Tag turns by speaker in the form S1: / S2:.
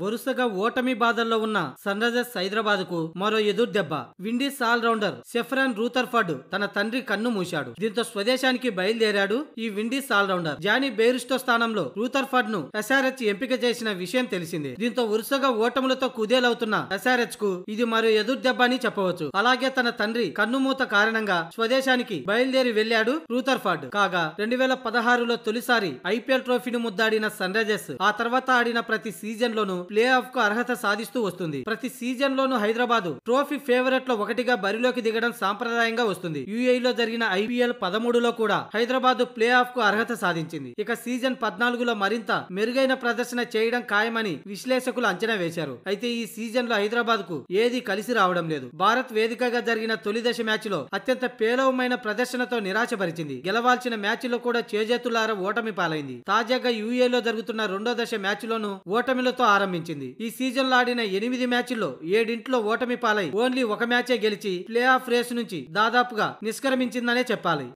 S1: వరుసగా ఓటమి బాధల్లో ఉన్న సన్ రైజర్స్ హైదరాబాద్ కు మరో ఎదురు దెబ్బ Windies all rounder Sherfane Rutherford తన తండ్రి కన్ను మూశాడు దీంతో స్వదేశానికి బయలుదేరాడు ఈ Windies all rounder Jonny Bairstow స్థానంలో రూతర్ఫర్డ్ ను ఎస్ఆర్హెచ్ ఎంపిక చేసిన విషయం తెలిసింది దీంతో వరుసగా ఓటములతో కుదేలవుతున్న ఎస్ఆర్హెచ్ కు ఇది మరో ఎదురు దెబ్బ అని చెప్పవచ్చు అలాగే తన తండ్రి కన్నుమూత కారణంగా స్వదేశానికి బయలుదేరి వెళ్లాడు రూతర్ఫర్డ్ కాగా రెండు వేల పదహారులో తొలిసారి ఐపీఎల్ ట్రోఫీని ముద్దాడిన సన్ రైజర్స్ ఆ తర్వాత ఆడిన ప్రతి సీజన్ లోనూ ప్లే ఆఫ్ కు అర్హత సాధిస్తూ వస్తుంది ప్రతి సీజన్ లోనూ హైదరాబాద్ ట్రోఫీ ఫేవరెట్ లో ఒకటిగా బరిలోకి దిగడం సాంప్రదాయంగా వస్తుంది యుఏ లో జరిగిన ఐపీఎల్ పదమూడులో కూడా హైదరాబాద్ ప్లే ఆఫ్ కు అర్హత సాధించింది ఇక సీజన్ పద్నాలుగులో మరింత మెరుగైన ప్రదర్శన చేయడం ఖాయమని విశ్లేషకులు అంచనా వేశారు అయితే ఈ సీజన్ లో హైదరాబాద్ కు ఏది కలిసి రావడం లేదు భారత్ వేదికగా జరిగిన తొలి దశ మ్యాచ్ లో అత్యంత పేలవమైన ప్రదర్శనతో నిరాశపరిచింది గెలవాల్సిన మ్యాచ్ లో కూడా చేజేతులార ఓటమి పాలైంది తాజాగా లో జరుగుతున్న రెండో దశ మ్యాచ్ లోను ఓటమిలతో ఆరంభం ప్రారంభించింది ఈ సీజన్ లో ఆడిన ఎనిమిది మ్యాచ్ల్లో ఏడింట్లో ఓటమి పాలై ఓన్లీ ఒక మ్యాచే గెలిచి ప్లే ఆఫ్ రేస్ నుంచి దాదాపుగా నిష్క్రమించిందనే చెప్పాలి